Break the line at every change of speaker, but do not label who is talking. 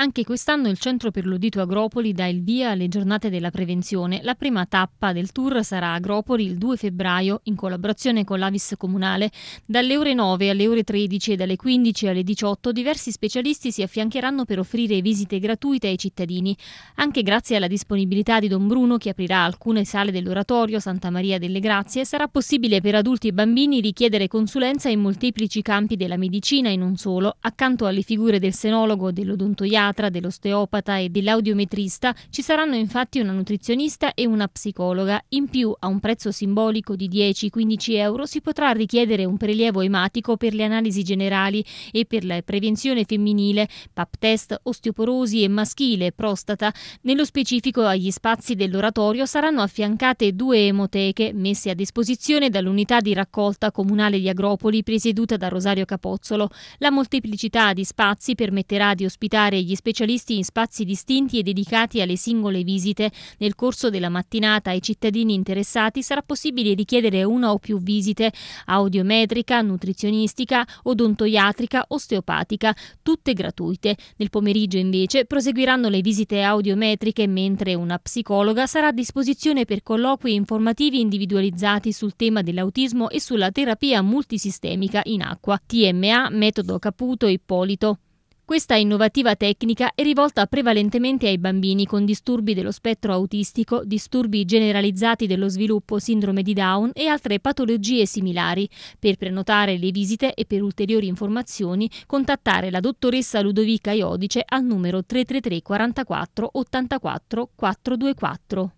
Anche quest'anno il Centro per l'Udito Agropoli dà il via alle giornate della prevenzione. La prima tappa del tour sarà Agropoli il 2 febbraio in collaborazione con l'Avis Comunale. Dalle ore 9 alle ore 13 e dalle 15 alle 18 diversi specialisti si affiancheranno per offrire visite gratuite ai cittadini. Anche grazie alla disponibilità di Don Bruno che aprirà alcune sale dell'oratorio Santa Maria delle Grazie sarà possibile per adulti e bambini richiedere consulenza in molteplici campi della medicina e non solo, accanto alle figure del senologo, dell'odontoiatra psichiatra, dell'osteopata e dell'audiometrista, ci saranno infatti una nutrizionista e una psicologa. In più, a un prezzo simbolico di 10-15 euro, si potrà richiedere un prelievo ematico per le analisi generali e per la prevenzione femminile, pap test, osteoporosi e maschile, prostata. Nello specifico agli spazi dell'oratorio saranno affiancate due emoteche messe a disposizione dall'unità di raccolta comunale di Agropoli presieduta da Rosario Capozzolo. La molteplicità di spazi permetterà di ospitare gli specialisti in spazi distinti e dedicati alle singole visite. Nel corso della mattinata ai cittadini interessati sarà possibile richiedere una o più visite audiometrica, nutrizionistica, odontoiatrica, osteopatica, tutte gratuite. Nel pomeriggio invece proseguiranno le visite audiometriche mentre una psicologa sarà a disposizione per colloqui informativi individualizzati sul tema dell'autismo e sulla terapia multisistemica in acqua, TMA, metodo Caputo e Ippolito. Questa innovativa tecnica è rivolta prevalentemente ai bambini con disturbi dello spettro autistico, disturbi generalizzati dello sviluppo, sindrome di Down e altre patologie similari. Per prenotare le visite e per ulteriori informazioni contattare la dottoressa Ludovica Iodice al numero 333 44 84 424.